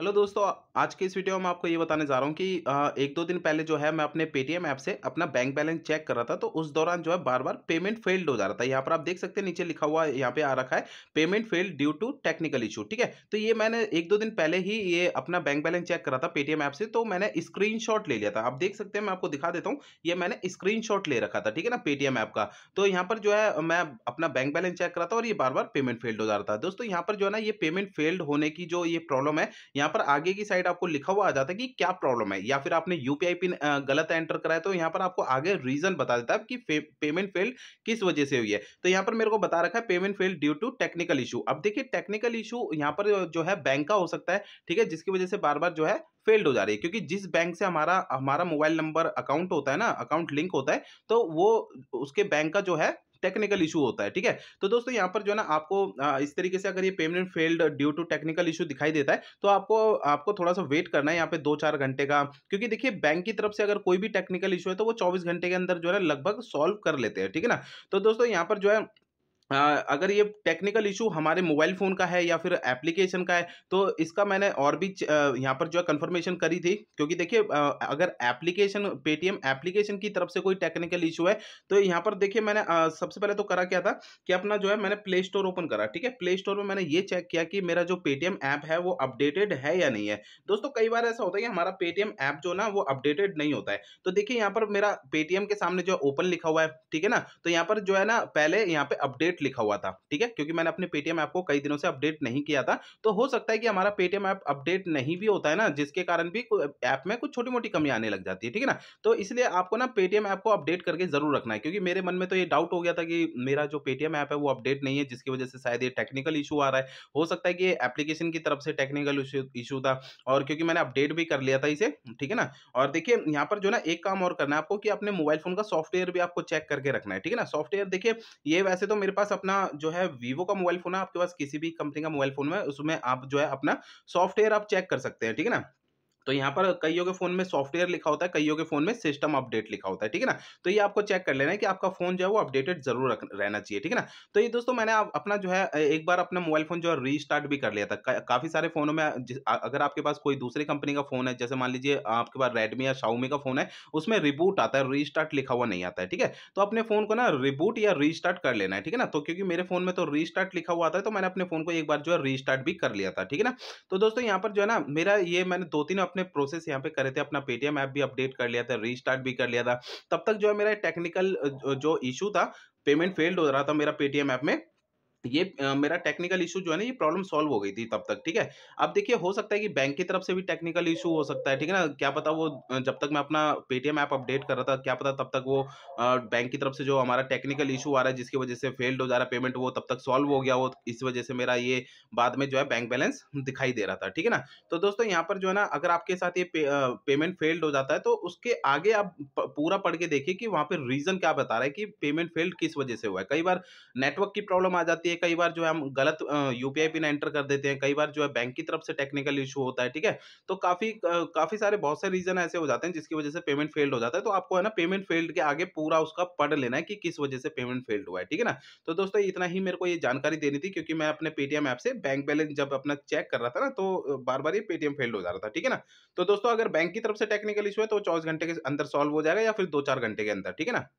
hello दोस्तों आज के इस वीडियो में आपको ये बताने जा रहा हूँ कि एक दो दिन पहले जो है मैं अपने पेटीएम ऐप से अपना बैंक बैलेंस चेक कर रहा था तो उस दौरान जो है बार बार पेमेंट फेल्ड हो जा रहा था यहाँ पर आप देख सकते हैं नीचे लिखा हुआ यहाँ पे आ रखा है payment failed due to technical issue ठीक है तो ये मैंने एक दो दिन पहले ही ये अपना बैंक बैलेंस चेक करा था पेटीएम ऐप से तो मैंने स्क्रीन ले लिया था आप देख सकते हैं मैं आपको दिखा देता हूँ ये मैंने स्क्रीन ले रखा था ठीक है ना पेटीएम ऐप का तो यहाँ पर जो है मैं अपना बैंक बैलेंस चेक करा था और ये बार बार पेमेंट फेल्ड हो जा रहा था दोस्तों यहाँ पर जो है ना ये पेमेंट फेल्ड होने की जो ये प्रॉब्लम है यहाँ पर आगे की साइड आपको लिखा हुआ आ जाता है कि क्या प्रॉब्लम है या फिर आपने यूपीआई पिन गलत एंटर कराया तो यहाँ पर आपको आगे रीजन बता देता है कि पेमेंट फेल किस वजह से हुई है तो यहाँ पर मेरे को बता रखा है payment fail due to technical issue अब देखिए टेक्निकल इशू यहाँ पर जो है बैंक का हो सकता है ठीक है जिसकी वजह से बार बार जो है फेल्ड हो जा रही है क्योंकि जिस बैंक से हमारा हमारा मोबाइल नंबर अकाउंट होता है ना अकाउंट लिंक होता है तो वो उसके बैंक का जो है टेक्निकल इशू होता है ठीक है तो दोस्तों यहाँ पर जो है ना आपको इस तरीके से अगर ये payment failed due to technical issue दिखाई देता है तो आपको आपको थोड़ा सा वेट करना है यहाँ पे दो चार घंटे का क्योंकि देखिए बैंक की तरफ से अगर कोई भी टेक्निकल इशू है तो वो चौबीस घंटे के अंदर जो है लगभग सॉल्व कर लेते हैं ठीक है ना तो दोस्तों यहाँ पर जो है अगर ये टेक्निकल इशू हमारे मोबाइल फ़ोन का है या फिर एप्लीकेशन का है तो इसका मैंने और भी यहाँ पर जो है कन्फर्मेशन करी थी क्योंकि देखिए अगर एप्लीकेशन पेटीएम एप्लीकेशन की तरफ से कोई टेक्निकल इशू है तो यहाँ पर देखिए मैंने सबसे पहले तो करा क्या था कि अपना जो है मैंने प्ले स्टोर ओपन करा ठीक है प्ले स्टोर में मैंने ये चेक किया कि मेरा जो पेटीएम ऐप है वो अपडेटेड है या नहीं है दोस्तों कई बार ऐसा होता है कि हमारा पेटीएम ऐप जो ना वो अपडेटेड नहीं होता है तो देखिए यहाँ पर मेरा पेटीएम के सामने जो ओपन लिखा हुआ है ठीक है ना तो यहाँ पर जो है ना पहले यहाँ पर अपडेट अपडेट लिखा हुआ था ठीक है क्योंकि मैंने अपने पेटीएम ऐप को कई दिनों से अपडेट नहीं किया था तो हो सकता है कि हमारा पेटीएम ऐप अपडेट नहीं भी होता है ना जिसके कारण भी ऐप में कुछ छोटी मोटी कमी आने लग जाती है ठीक है ना तो इसलिए आपको ना पेटीएम ऐप को अपडेट करके जरूर रखना है क्योंकि मेरे मन में तो ये डाउट हो गया था कि मेरा जो पेटीएम ऐप है वो अपडेट नहीं है जिसकी वजह से शायद ये टेक्निकल इशू आ रहा है हो सकता है कि एप्लीकेशन की तरफ से टेक्निकल इशू था और क्योंकि मैंने अपडेट भी कर लिया था इसे ठीक है ना और देखिए यहाँ पर जो ना एक काम और करना है आपको कि अपने मोबाइल फोन का सॉफ्टवेयर भी आपको चेक करके रखना है ठीक है ना सॉफ्टवेयर देखिए ये वैसे तो मेरे पास पास अपना जो है वीवो का मोबाइल फोन है आपके पास किसी भी कंपनी का मोबाइल फोन है उसमें आप जो है अपना सॉफ्टवेयर आप चेक कर सकते हैं ठीक है ना तो यहाँ पर कईयों के फोन में सॉफ्टवेयर लिखा होता है कईयों के फोन में सिस्टम अपडेट लिखा होता है ठीक है ना तो ये आपको चेक कर लेना है कि आपका फोन जो है वो अपडेटेड जरूर रहना चाहिए ठीक है ना तो ये दोस्तों मैंने अपना जो है एक बार अपना मोबाइल फोन जो है रीस्टार्ट भी कर लिया था का, काफी सारे फोनों में अगर आपके पास कोई दूसरी कंपनी का फोन है जैसे मान लीजिए आपके पास रेडमी या शाउमी का फोन है उसमें रिबूट आता है रीस्टार्ट लिखा हुआ नहीं आता है ठीक है तो अपने फोन को ना रिबूट या रीस्टार्ट कर लेना है ठीक है ना तो क्योंकि मेरे फोन में तो रीस्टार्ट लिखा हुआ आता है तो मैंने अपने फोन को एक बार जो है रीस्टार्ट भी कर लिया था ठीक है ना तो दोस्तों यहाँ पर जो है ना मेरा ये मैंने दो तीन अपने प्रोसेस यहाँ पे करे थे अपना पेटीएम ऐप भी अपडेट कर लिया था रीस्टार्ट भी कर लिया था तब तक जो है मेरा टेक्निकल जो इशू था पेमेंट फेल्ड हो रहा था मेरा पेटीएम ऐप में तो ये मेरा टेक्निकल इशू जो है ना ये प्रॉब्लम सॉल्व हो गई थी तब तक ठीक है अब देखिए हो सकता है कि बैंक की तरफ से भी टेक्निकल इशू हो सकता है ठीक है ना क्या पता वो जब तक मैं अपना पेटीएम ऐप अपडेट कर रहा था क्या पता तब तक वो बैंक की तरफ से जो हमारा टेक्निकल इशू आ रहा है जिसकी वजह से फेल्ड हो जा रहा है पेमेंट वो तब तक सॉल्व हो गया वो इस वजह से मेरा ये बाद में जो है बैंक बैलेंस दिखाई दे रहा था ठीक है ना तो दोस्तों यहाँ पर जो है ना अगर आपके साथ ये पेमेंट फेल्ड हो जाता है तो उसके आगे आप पूरा पढ़ के देखिए कि वहाँ पर रीज़न क्या बता रहा है कि पेमेंट फेल्ड किस वजह से हुआ है कई बार नेटवर्क की प्रॉब्लम आ जाती है है कई बार जो है हम गलत यूपीआई पिन एंटर कर देते हैं कई बार जो है बैंक की तरफ से टेक्निकल इशू होता है ठीक है तो काफ़ी काफ़ी सारे बहुत से रीज़न ऐसे हो जाते हैं जिसकी वजह से पेमेंट फेल्ड हो जाता है तो आपको है ना पेमेंट फेल्ड के आगे पूरा उसका पढ़ लेना है कि किस वजह से पेमेंट फेल्ड हुआ है ठीक है ना तो दोस्तों इतना ही मेरे को ये जानकारी देनी थी क्योंकि मैं अपने पेटीएम ऐप से बैंक बैलेंस जब अपना चेक कर रहा था ना तो बार बार ये पेटीएम फेल्ड हो जा रहा था ठीक है ना तो दोस्तों अगर बैंक की तरफ से टेक्निकल इशू है तो चौबीस घंटे के अंदर सॉल्व हो जाएगा या फिर दो चार घंटे के अंदर ठीक है ना